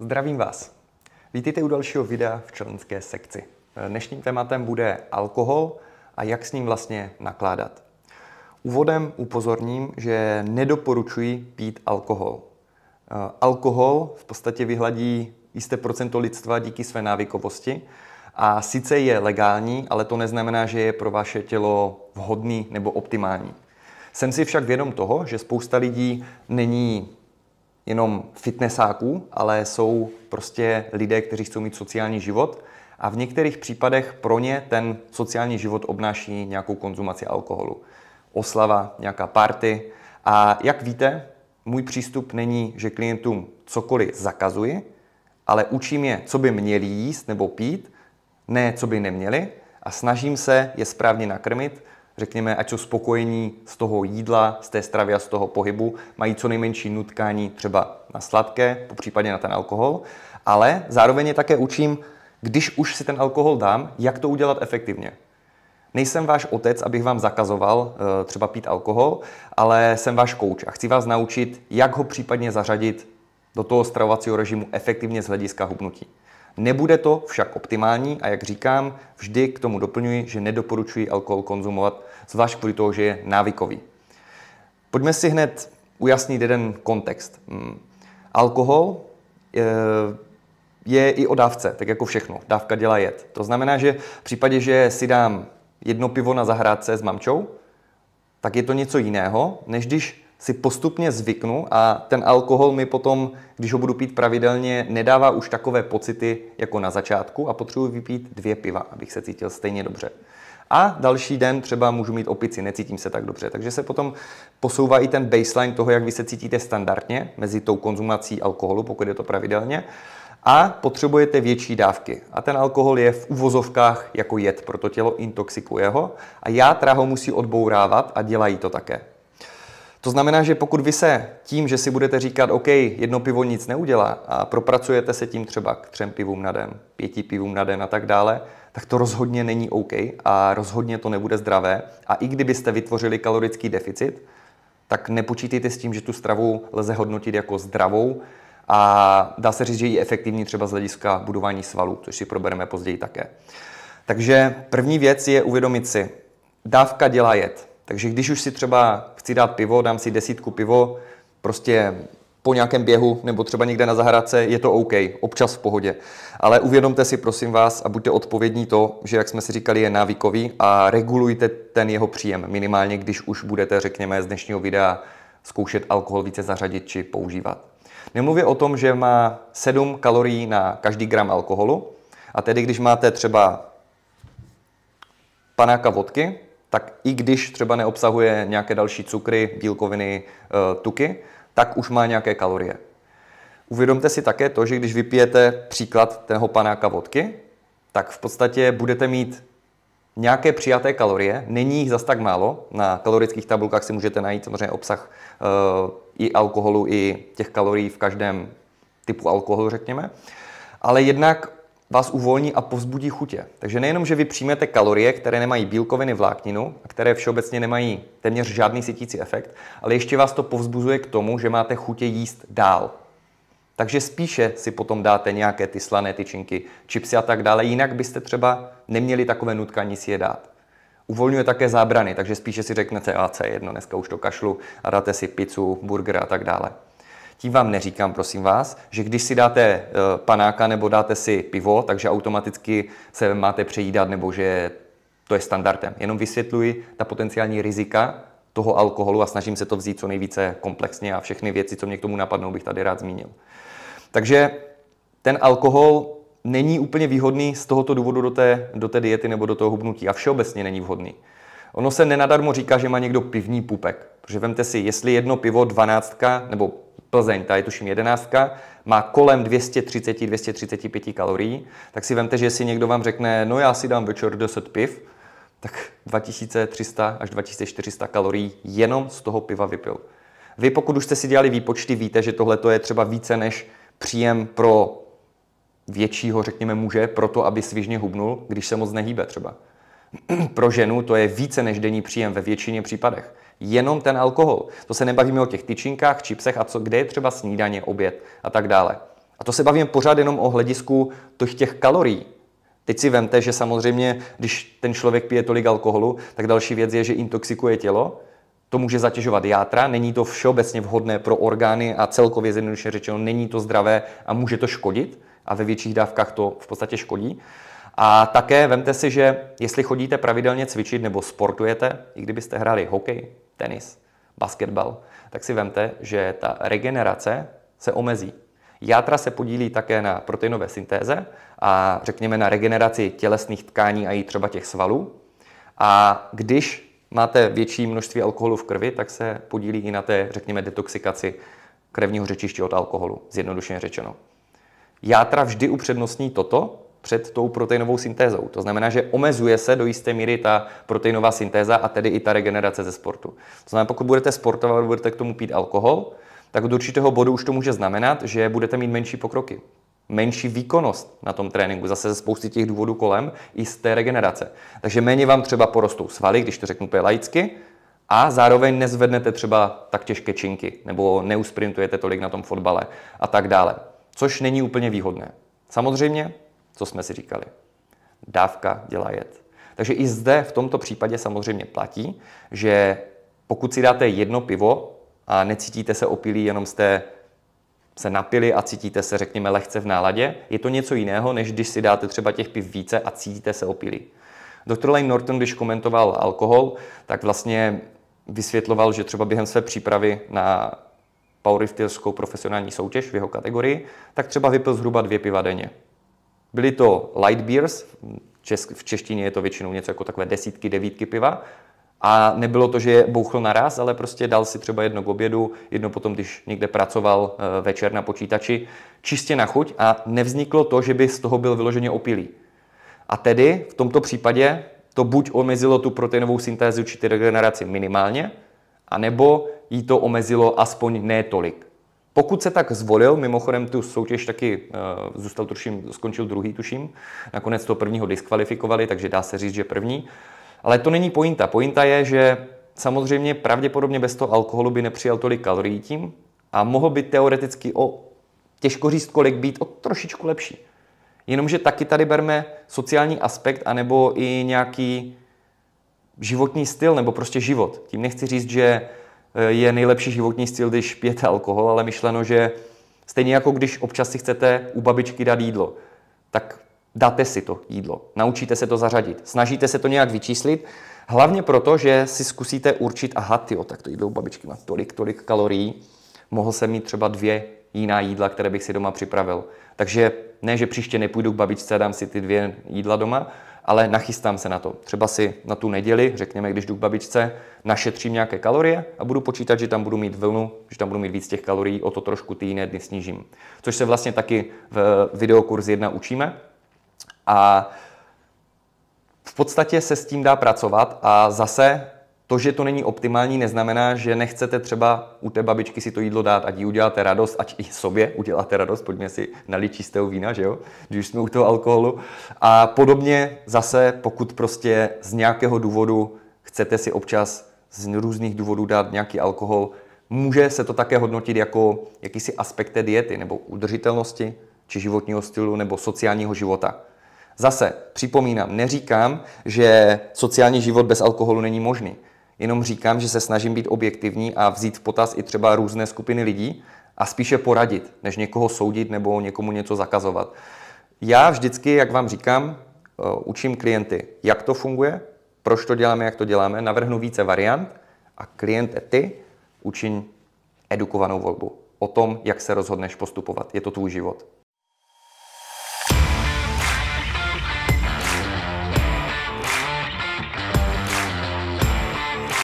Zdravím vás. Vítejte u dalšího videa v členské sekci. Dnešním tématem bude alkohol a jak s ním vlastně nakládat. Úvodem upozorním, že nedoporučuji pít alkohol. Eh, alkohol v podstatě vyhladí jisté procento lidstva díky své návykovosti a sice je legální, ale to neznamená, že je pro vaše tělo vhodný nebo optimální. Jsem si však vědom toho, že spousta lidí není jenom fitnessáků, ale jsou prostě lidé, kteří chcou mít sociální život a v některých případech pro ně ten sociální život obnáší nějakou konzumaci alkoholu. Oslava, nějaká party. A jak víte, můj přístup není, že klientům cokoliv zakazuji, ale učím je, co by měli jíst nebo pít, ne co by neměli a snažím se je správně nakrmit, řekněme, ať jsou spokojení z toho jídla, z té stravy a z toho pohybu, mají co nejmenší nutkání třeba na sladké, popřípadně na ten alkohol, ale zároveň je také učím, když už si ten alkohol dám, jak to udělat efektivně. Nejsem váš otec, abych vám zakazoval eh, třeba pít alkohol, ale jsem váš kouč a chci vás naučit, jak ho případně zařadit do toho stravovacího režimu efektivně z hlediska hubnutí. Nebude to však optimální a jak říkám, vždy k tomu doplňuji, že nedoporučuji alkohol konzumovat, zvlášť kvůli toho, že je návykový. Pojďme si hned ujasnit jeden kontext. Hmm. Alkohol je, eh, je i o dávce, tak jako všechno. Dávka dělá jed. To znamená, že v případě, že si dám jedno pivo na zahrádce s mamčou, tak je to něco jiného, než když si postupně zvyknu a ten alkohol mi potom, když ho budu pít pravidelně, nedává už takové pocity jako na začátku a potřebuji vypít dvě piva, abych se cítil stejně dobře. A další den třeba můžu mít opici, necítím se tak dobře. Takže se potom posouvá i ten baseline toho, jak vy se cítíte standardně mezi tou konzumací alkoholu, pokud je to pravidelně a potřebujete větší dávky. A ten alkohol je v uvozovkách jako jed, proto tělo intoxikuje ho a játra ho musí odbourávat a dělají to také. To znamená, že pokud vy se tím, že si budete říkat, OK, jedno pivo nic neudělá a propracujete se tím třeba k třem pivům na den, pěti pivům na den a tak dále, tak to rozhodně není OK a rozhodně to nebude zdravé. A i kdybyste vytvořili kalorický deficit, tak nepočítejte s tím, že tu stravu lze hodnotit jako zdravou a dá se říct, že je efektivní třeba z hlediska budování svalů, což si probereme později také. Takže první věc je uvědomit si, dávka dělá jed. Takže když už si třeba chci dát pivo, dám si desítku pivo, prostě po nějakém běhu nebo třeba někde na zahradce, je to OK, občas v pohodě. Ale uvědomte si, prosím vás, a buďte odpovědní to, že, jak jsme si říkali, je návykový a regulujte ten jeho příjem minimálně, když už budete, řekněme, z dnešního videa zkoušet alkohol více zařadit či používat. Nemluvě o tom, že má 7 kalorií na každý gram alkoholu, a tedy když máte třeba panáka vodky, tak i když třeba neobsahuje nějaké další cukry, bílkoviny, eh, tuky, tak už má nějaké kalorie. Uvědomte si také to, že když vypijete příklad tého panáka vodky, tak v podstatě budete mít nějaké přijaté kalorie, není jich zas tak málo. Na kalorických tabulkách si můžete najít samozřejmě obsah eh, i alkoholu, i těch kalorií v každém typu alkoholu, řekněme. Ale jednak vás uvolní a povzbudí chutě. Takže nejenom, že vy přijmete kalorie, které nemají bílkoviny, vlákninu a které všeobecně nemají téměř žádný sytící efekt, ale ještě vás to povzbuzuje k tomu, že máte chutě jíst dál. Takže spíše si potom dáte nějaké ty slané tyčinky, chipsy a tak dále, jinak byste třeba neměli takové nutkání si je dát. Uvolňuje také zábrany, takže spíše si řeknete, a co je jedno, dneska už to kašlu a dáte si pizzu, burger a tak dále. Tím vám neříkám, prosím vás, že když si dáte eh, panáka nebo dáte si pivo, takže automaticky se máte přejídat nebo že to je standardem. Jenom vysvětluji ta potenciální rizika toho alkoholu a snažím se to vzít co nejvíce komplexně a všechny věci, co mě k tomu napadnou, bych tady rád zmínil. Takže ten alkohol není úplně výhodný z tohoto důvodu do té, do té diety nebo do toho hubnutí a všeobecně není vhodný. Ono se nenadarmo říká, že má někdo pivní pupek. Protože vemte si, jestli jedno pivo, dvanáctka nebo Plzeň, ta je tuším jedenáctka, má kolem 230-235 kalorií, tak si vemte, že jestli někdo vám řekne, no já si dám večer 10 piv, tak 2300 až 2400 kalorií jenom z toho piva vypil. Vy pokud už jste si dělali výpočty, víte, že tohle je třeba více než příjem pro většího, řekněme, muže, proto aby svižně hubnul, když se moc nehýbe třeba. pro ženu to je více než denní příjem ve většině případech jenom ten alkohol. To se nebavíme o těch tyčinkách, čipsech a co, kde je třeba snídaně, oběd a tak dále. A to se bavíme pořád jenom o hledisku těch kalorií. Teď si vemte, že samozřejmě, když ten člověk pije tolik alkoholu, tak další věc je, že intoxikuje tělo, to může zatěžovat játra, není to všeobecně vhodné pro orgány a celkově zjednodušeně řečeno není to zdravé a může to škodit a ve větších dávkách to v podstatě škodí. A také vemte si, že jestli chodíte pravidelně cvičit nebo sportujete, i kdybyste hráli hokej, tenis, basketbal, tak si vemte, že ta regenerace se omezí. Játra se podílí také na proteinové syntéze a řekněme na regeneraci tělesných tkání a i třeba těch svalů. A když máte větší množství alkoholu v krvi, tak se podílí i na té, řekněme, detoxikaci krevního řečiště od alkoholu, zjednodušeně řečeno. Játra vždy upřednostní toto před tou proteinovou syntézou. To znamená, že omezuje se do jisté míry ta proteinová syntéza a tedy i ta regenerace ze sportu. To znamená, pokud budete sportovat, budete k tomu pít alkohol, tak od určitého bodu už to může znamenat, že budete mít menší pokroky menší výkonnost na tom tréninku, zase ze spousty těch důvodů kolem, i z té regenerace. Takže méně vám třeba porostou svaly, když to řeknu úplně laicky, a zároveň nezvednete třeba tak těžké činky, nebo neusprintujete tolik na tom fotbale a tak dále. Což není úplně výhodné. Samozřejmě co jsme si říkali. Dávka dělá jed. Takže i zde v tomto případě samozřejmě platí, že pokud si dáte jedno pivo a necítíte se opilí, jenom jste se napili a cítíte se, řekněme, lehce v náladě, je to něco jiného, než když si dáte třeba těch piv více a cítíte se opilí. Dr. Lane Norton, když komentoval alkohol, tak vlastně vysvětloval, že třeba během své přípravy na powerlifterskou profesionální soutěž v jeho kategorii, tak třeba vypil zhruba dvě piva denně. Byly to light beers, v češtině je to většinou něco jako takové desítky, devítky piva. A nebylo to, že je bouchl naraz, ale prostě dal si třeba jedno k obědu, jedno potom, když někde pracoval eh, večer na počítači, čistě na chuť a nevzniklo to, že by z toho byl vyloženě opilý. A tedy v tomto případě to buď omezilo tu proteinovou syntézu či regeneraci minimálně, anebo jí to omezilo aspoň ne tolik. Pokud se tak zvolil, mimochodem tu soutěž taky uh, zůstal tuším, skončil druhý tuším, nakonec toho prvního diskvalifikovali, takže dá se říct, že první. Ale to není pointa. Pointa je, že samozřejmě pravděpodobně bez toho alkoholu by nepřijal tolik kalorií tím a mohl by teoreticky o těžko říct kolik být o trošičku lepší. Jenomže taky tady berme sociální aspekt anebo i nějaký životní styl nebo prostě život. Tím nechci říct, že je nejlepší životní styl, když pijete alkohol, ale myšleno, že stejně jako když občas si chcete u babičky dát jídlo, tak dáte si to jídlo, naučíte se to zařadit, snažíte se to nějak vyčíslit, hlavně proto, že si zkusíte určit, aha, tyjo, tak to jídlo u babičky má tolik, tolik kalorií, mohl jsem mít třeba dvě jiná jídla, které bych si doma připravil. Takže ne, že příště nepůjdu k babičce a dám si ty dvě jídla doma, ale nachystám se na to. Třeba si na tu neděli, řekněme, když jdu k babičce, našetřím nějaké kalorie a budu počítat, že tam budu mít vlnu, že tam budu mít víc těch kalorií, o to trošku ty jiné dny snížím. Což se vlastně taky v eh, videokurz 1 učíme. A v podstatě se s tím dá pracovat a zase to, že to není optimální, neznamená, že nechcete třeba u té babičky si to jídlo dát, ať jí uděláte radost, ať i sobě uděláte radost, pojďme si nalít čistého vína, že jo, když jsme u toho alkoholu. A podobně zase, pokud prostě z nějakého důvodu chcete si občas z různých důvodů dát nějaký alkohol, může se to také hodnotit jako jakýsi aspekt té diety nebo udržitelnosti, či životního stylu nebo sociálního života. Zase připomínám, neříkám, že sociální život bez alkoholu není možný. Jenom říkám, že se snažím být objektivní a vzít v potaz i třeba různé skupiny lidí a spíše poradit, než někoho soudit nebo někomu něco zakazovat. Já vždycky, jak vám říkám, eh, učím klienty, jak to funguje, proč to děláme, jak to děláme, navrhnu více variant a kliente ty učin edukovanou volbu o tom, jak se rozhodneš postupovat. Je to tvůj život.